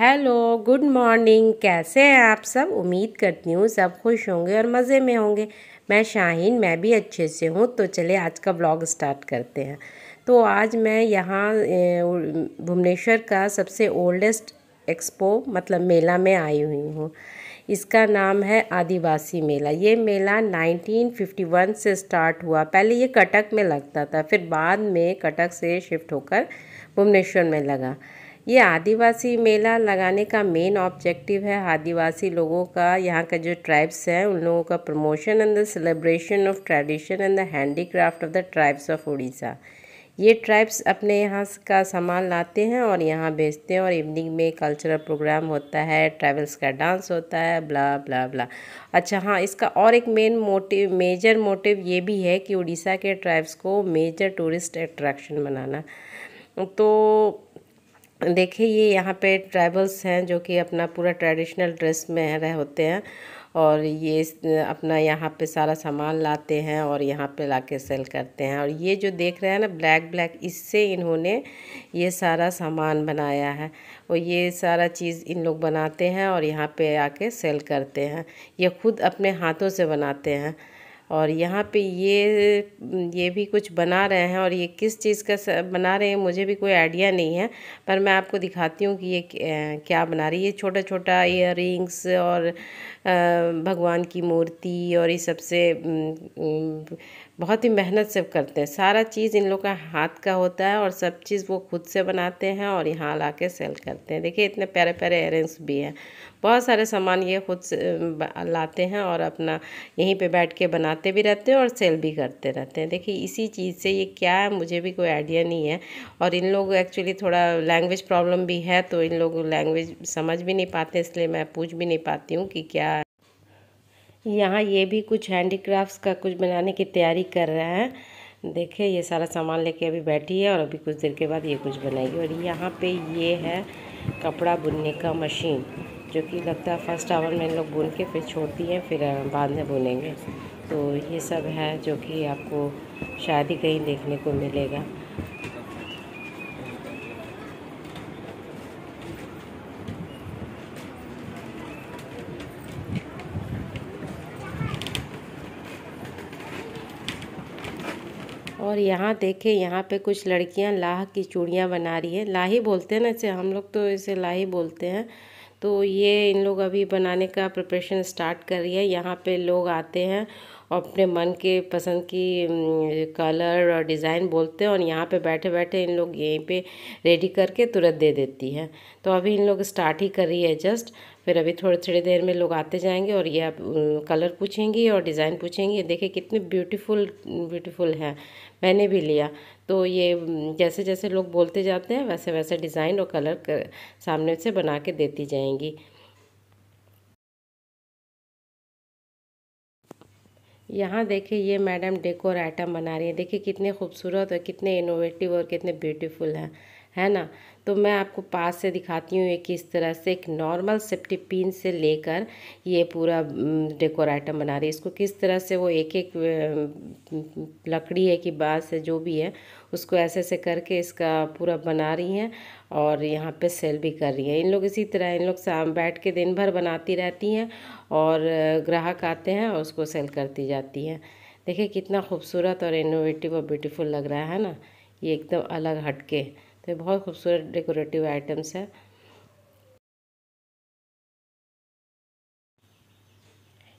hello good morning कैसे हैं आप सब उम्मीद करती हूँ सब खुश होंगे और मज़े में होंगे मैं शाहीन मैं भी अच्छे से हूँ तो चले आज का ब्लॉग स्टार्ट करते हैं तो आज मैं यहाँ भुवनेश्वर का सबसे ओल्डेस्ट एक्सपो मतलब मेला में आई हुई हूँ इसका नाम है आदिवासी मेला ये मेला 1951 से स्टार्ट हुआ पहले ये कटक में लगता था फिर बाद में कटक से शिफ्ट होकर भुवनेश्वर में लगा ये आदिवासी मेला लगाने का मेन ऑब्जेक्टिव है आदिवासी लोगों का यहाँ का जो ट्राइब्स हैं उन लोगों का promotion and the celebration of tradition and the handicraft of the tribes of Orissa ये ट्राइब्स अपने यहाँ का सामान लाते हैं और यहाँ भेजते हैं और इवनिंग में कल्चरल प्रोग्राम होता है ट्राइवल्स का डांस होता है ब्ला ब्ला ब्ला अच्छा हाँ इसका और एक मेन मोटिव मेजर मोटिव ये भी है कि उड़ीसा के ट्राइब्स को मेजर टूरिस्ट अट्रैक्शन बनाना तो देखिए ये यहाँ पे ट्राइबल्स हैं जो कि अपना पूरा ट्रेडिशनल ड्रेस में रह होते हैं और ये अपना यहाँ पे सारा सामान लाते हैं और यहाँ पे लाके सेल करते हैं और ये जो देख रहे हैं ना ब्लैक ब्लैक इससे इन्होंने ये सारा सामान बनाया है और ये सारा चीज़ इन लोग बनाते हैं और यहाँ पे आके सेल करते हैं ये खुद अपने हाथों से बनाते हैं और यहाँ पे ये ये भी कुछ बना रहे हैं और ये किस चीज़ का बना रहे हैं मुझे भी कोई आइडिया नहीं है पर मैं आपको दिखाती हूँ कि ये क्या बना रही है छोटा छोटा इयर और भगवान की मूर्ति और ये सबसे बहुत ही मेहनत से करते हैं सारा चीज़ इन लोग का हाथ का होता है और सब चीज़ वो खुद से बनाते हैं और यहाँ ला के सेल करते हैं देखिए इतने प्यारे प्यारे एयरिंग्स भी हैं बहुत सारे सामान ये खुद से लाते हैं और अपना यहीं पे बैठ के बनाते भी रहते हैं और सेल भी करते रहते हैं देखिए इसी चीज़ से ये क्या है मुझे भी कोई आइडिया नहीं है और इन लोग एक्चुअली थोड़ा लैंग्वेज प्रॉब्लम भी है तो इन लोग लैंग्वेज समझ भी नहीं पाते इसलिए मैं पूछ भी नहीं पाती हूँ कि क्या यहाँ ये भी कुछ हैंडीक्राफ्ट्स का कुछ बनाने की तैयारी कर रहा है देखिए ये सारा सामान लेके अभी बैठी है और अभी कुछ देर के बाद ये कुछ बनाएगी और यहाँ पे ये है कपड़ा बुनने का मशीन जो कि लगता है फर्स्ट आवर में लोग बुन के फिर छोड़ती हैं फिर बाद में बुनेंगे तो ये सब है जो कि आपको शायद ही कहीं देखने को मिलेगा और यहाँ देखें यहाँ पे कुछ लड़कियाँ लाह की चूड़ियाँ बना रही है लाही बोलते हैं ना इसे हम लोग तो इसे लाही बोलते हैं तो ये इन लोग अभी बनाने का प्रिपरेशन स्टार्ट कर रही है यहाँ पे लोग आते हैं और अपने मन के पसंद की कलर और डिज़ाइन बोलते हैं और यहाँ पे बैठे बैठे इन लोग यहीं पे रेडी करके तुरंत दे देती है तो अभी इन लोग स्टार्ट ही कर रही है जस्ट फिर अभी थोड़ी थोड़ी देर में लोग आते जाएंगे और ये आप कलर पूछेंगी और डिज़ाइन पूछेंगी ये देखिए कितने ब्यूटीफुल ब्यूटीफुल हैं मैंने भी लिया तो ये जैसे जैसे लोग बोलते जाते हैं वैसे वैसे डिज़ाइन और कलर कर, सामने से बना के देती जाएंगी यहाँ देखिए ये मैडम डेकोर आइटम बना रही है देखिए कितने खूबसूरत और कितने इनोवेटिव और कितने ब्यूटीफुल हैं है ना तो मैं आपको पास से दिखाती हूँ एक इस तरह से एक नॉर्मल सेफ्टी पिन से लेकर ये पूरा डेकोर आइटम बना रही है इसको किस तरह से वो एक एक लकड़ी है कि बाँस है जो भी है उसको ऐसे ऐसे करके इसका पूरा बना रही हैं और यहाँ पे सेल भी कर रही हैं इन लोग इसी तरह इन लोग शाम बैठ के दिन भर बनाती रहती हैं और ग्राहक आते हैं और उसको सेल करती जाती हैं देखिए कितना खूबसूरत और इनोवेटिव और ब्यूटीफुल लग रहा है ना ये एकदम अलग हटके तो बहुत खूबसूरत डेकोरेटिव आइटम्स है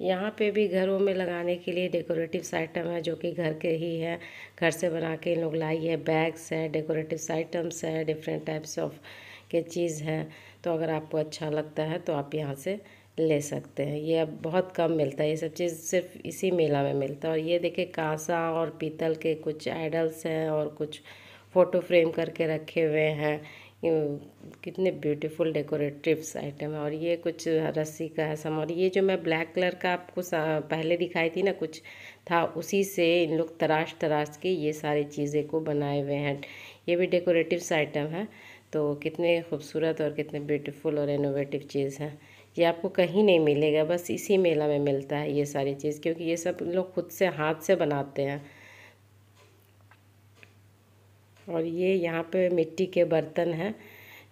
यहाँ पे भी घरों में लगाने के लिए डेकोरेटिव आइटम है जो कि घर के ही है घर से बना के इन लोग लाई है बैग्स है डेकोरेटिव आइटम्स है डिफरेंट टाइप्स ऑफ के चीज़ हैं तो अगर आपको अच्छा लगता है तो आप यहाँ से ले सकते हैं ये अब बहुत कम मिलता है ये सब चीज़ सिर्फ इसी मेला में मिलता है और ये देखिए कांसा और पीतल के कुछ आइडल्स हैं और कुछ फ़ोटो फ्रेम करके रखे हुए हैं कितने ब्यूटीफुल डेकोरेटिव्स आइटम है और ये कुछ रस्सी का है सामान ये जो मैं ब्लैक कलर का आपको पहले दिखाई थी ना कुछ था उसी से इन लोग तराश तराश के ये सारी चीज़ें को बनाए हुए हैं ये भी डेकोरेटिव्स आइटम है तो कितने खूबसूरत और कितने ब्यूटीफुल और इनोवेटिव चीज़ है ये आपको कहीं नहीं मिलेगा बस इसी मेला में मिलता है ये सारी चीज़ क्योंकि ये सब लोग खुद से हाथ से बनाते हैं और ये यहाँ पे मिट्टी के बर्तन हैं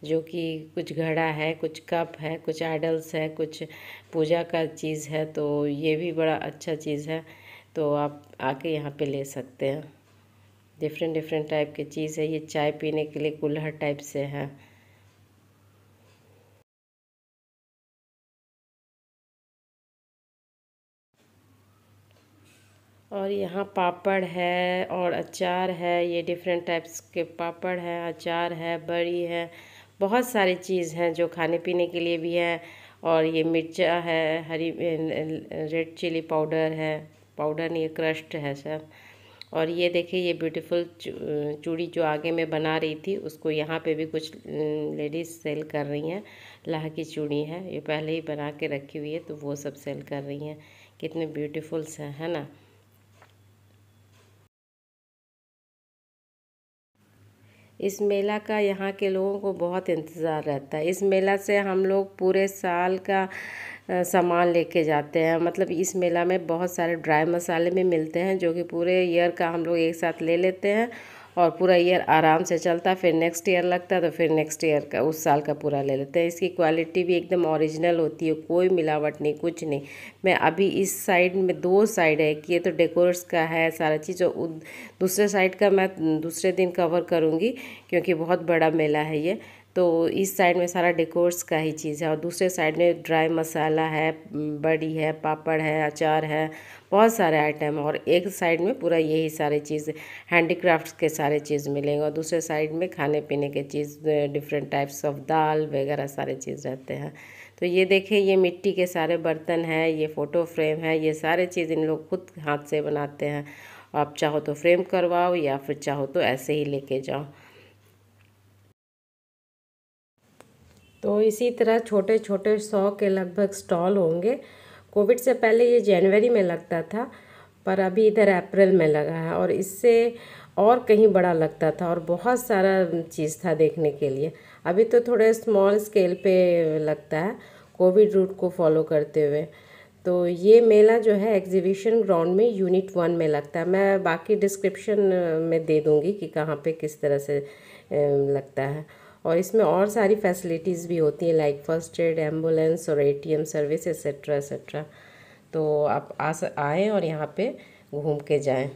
जो कि कुछ घड़ा है कुछ कप है कुछ आइडल्स है कुछ पूजा का चीज़ है तो ये भी बड़ा अच्छा चीज़ है तो आप आके यहाँ पे ले सकते हैं डिफरेंट डिफरेंट टाइप की चीज़ है ये चाय पीने के लिए कूल्हर टाइप से है और यहाँ पापड़ है और अचार है ये डिफरेंट टाइप्स के पापड़ है अचार है बड़ी है बहुत सारी चीज़ हैं जो खाने पीने के लिए भी हैं और ये मिर्चा है हरी रेड चिली पाउडर है पाउडर नहीं क्रस्ट है सब और ये देखिए ये ब्यूटीफुल चूड़ी जो आगे में बना रही थी उसको यहाँ पे भी कुछ लेडीज़ सेल कर रही हैं लाह की चूड़ी है ये पहले ही बना के रखी हुई है तो वो सब सेल कर रही हैं कितने ब्यूटीफुल्स हैं है ना इस मेला का यहाँ के लोगों को बहुत इंतज़ार रहता है इस मेला से हम लोग पूरे साल का सामान लेके जाते हैं मतलब इस मेला में बहुत सारे ड्राई मसाले भी मिलते हैं जो कि पूरे ईयर का हम लोग एक साथ ले लेते हैं और पूरा ईयर आराम से चलता फिर नेक्स्ट ईयर लगता तो फिर नेक्स्ट ईयर का उस साल का पूरा ले लेते हैं इसकी क्वालिटी भी एकदम ओरिजिनल होती है कोई मिलावट नहीं कुछ नहीं मैं अभी इस साइड में दो साइड है कि ये तो डेकोर्स का है सारा चीज़ और दूसरे साइड का मैं दूसरे दिन कवर करूँगी क्योंकि बहुत बड़ा मेला है ये तो इस साइड में सारा डेकोर्स का ही चीज़ है और दूसरे साइड में ड्राई मसाला है बड़ी है पापड़ है अचार है बहुत सारे आइटम और एक साइड में पूरा यही सारे चीज़ हैंडीक्राफ्ट के सारे चीज़ मिलेंगे और दूसरे साइड में खाने पीने के चीज़ डिफरेंट टाइप्स ऑफ दाल वगैरह सारे चीज़ रहते हैं तो ये देखें ये मिट्टी के सारे बर्तन हैं ये फ़ोटो फ्रेम है ये सारे चीज़ इन लोग खुद हाथ से बनाते हैं आप चाहो तो फ्रेम करवाओ या फिर चाहो तो ऐसे ही लेके जाओ तो इसी तरह छोटे छोटे सौ के लगभग स्टॉल होंगे कोविड से पहले ये जनवरी में लगता था पर अभी इधर अप्रैल में लगा है और इससे और कहीं बड़ा लगता था और बहुत सारा चीज़ था देखने के लिए अभी तो थोड़े स्मॉल स्केल पे लगता है कोविड रूट को फॉलो करते हुए तो ये मेला जो है एग्जीबिशन ग्राउंड में यूनिट वन में लगता है मैं बाकी डिस्क्रिप्शन में दे दूँगी कि कहाँ पे किस तरह से लगता है और इसमें और सारी फैसिलिटीज़ भी होती हैं लाइक फर्स्ट एड एम्बुलेंस और एटीएम सर्विस एक्सेट्रा एक्सेट्रा तो आप आ आएँ और यहाँ पे घूम के जाएँ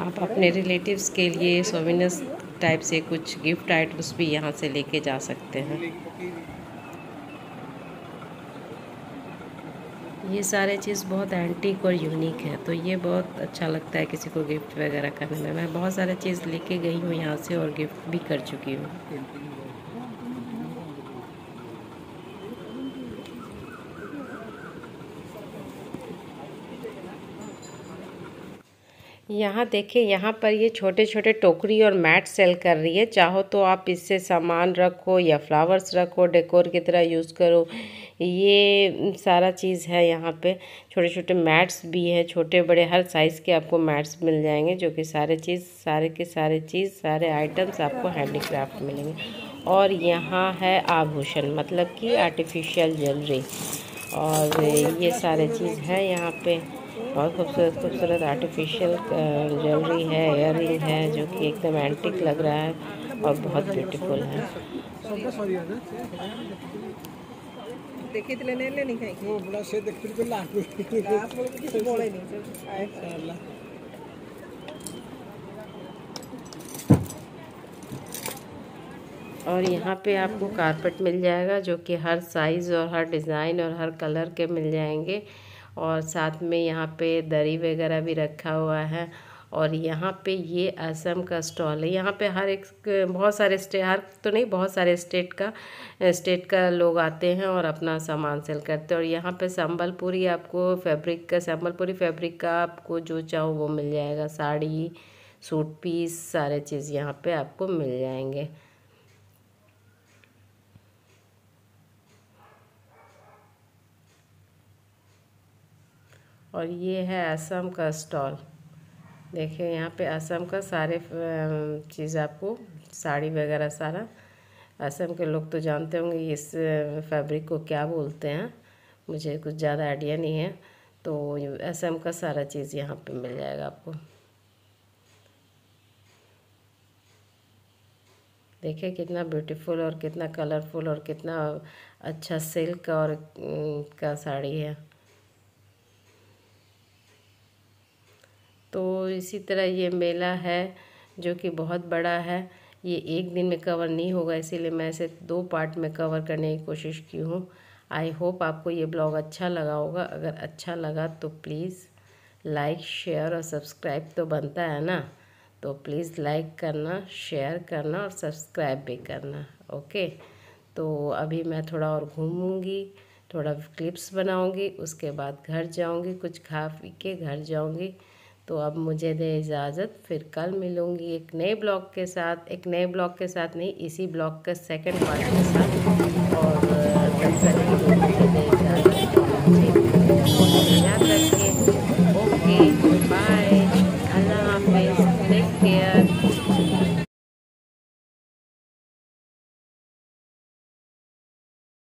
आप अपने रिलेटिव्स के लिए सोविनस टाइप से कुछ गिफ्ट आइटम्स भी यहाँ से लेके जा सकते हैं ये सारे चीज़ बहुत एंटीक और यूनिक है तो ये बहुत अच्छा लगता है किसी को गिफ्ट वगैरह करने में मैं बहुत सारे चीज़ लेके गई हूँ यहाँ से और गिफ्ट भी कर चुकी हूँ यहाँ देखिए यहाँ पर ये छोटे छोटे टोकरी और मैट सेल कर रही है चाहो तो आप इससे सामान रखो या फ्लावर्स रखो डेकोर की तरह यूज़ करो ये सारा चीज़ है यहाँ पे छोटे छोटे मैट्स भी है छोटे बड़े हर साइज़ के आपको मैट्स मिल जाएंगे जो कि सारे चीज़ सारे के सारे चीज़ सारे आइटम्स आपको हैंडीक्राफ्ट मिलेंगे और यहाँ है आभूषण मतलब कि आर्टिफिशियल ज्वेलरी और ये सारे चीज़ है यहाँ पर बहुत खूबसूरत खूबसूरत आर्टिफिशियल ज्वेलरी uh, है एयर है जो कि एकदम एंटिक लग रहा है और बहुत ब्यूटीफुल है और यहाँ पे आपको कारपेट मिल जाएगा जो कि हर साइज़ और हर डिज़ाइन और हर कलर के मिल जाएंगे और साथ में यहाँ पे दरी वगैरह भी रखा हुआ है और यहाँ पे ये असम का स्टॉल है यहाँ पे हर एक बहुत सारे स्टेट हर तो नहीं बहुत सारे स्टेट का स्टेट का लोग आते हैं और अपना सामान सेल करते हैं और यहाँ पे संबलपुरी आपको फैब्रिक का संबलपुरी फैब्रिक का आपको जो चाहो वो मिल जाएगा साड़ी सूट पीस सारे चीज़ यहाँ पे आपको मिल जाएंगे और ये है असम का स्टॉल देखिए यहाँ पे असम का सारे चीज़ आपको साड़ी वगैरह सारा असम के लोग तो जानते होंगे इस फैब्रिक को क्या बोलते हैं मुझे कुछ ज़्यादा आइडिया नहीं है तो असम का सारा चीज़ यहाँ पे मिल जाएगा आपको देखिए कितना ब्यूटीफुल और कितना कलरफुल और कितना अच्छा सिल्क और का साड़ी है तो इसी तरह ये मेला है जो कि बहुत बड़ा है ये एक दिन में कवर नहीं होगा इसीलिए मैं इसे दो पार्ट में कवर करने की कोशिश की हूँ आई होप आपको ये ब्लॉग अच्छा लगा होगा अगर अच्छा लगा तो प्लीज़ लाइक शेयर और सब्सक्राइब तो बनता है ना तो प्लीज़ लाइक करना शेयर करना और सब्सक्राइब भी करना ओके तो अभी मैं थोड़ा और घूमूंगी थोड़ा क्लिप्स बनाऊंगी उसके बाद घर जाऊंगी कुछ खा पी के घर जाऊंगी तो अब मुझे दे इजाज़त फिर कल मिलूँगी एक नए ब्लॉग के साथ एक नए ब्लॉग के साथ नहीं इसी ब्लॉग के सेकंड पार्ट के साथ और तब तक मुझे दे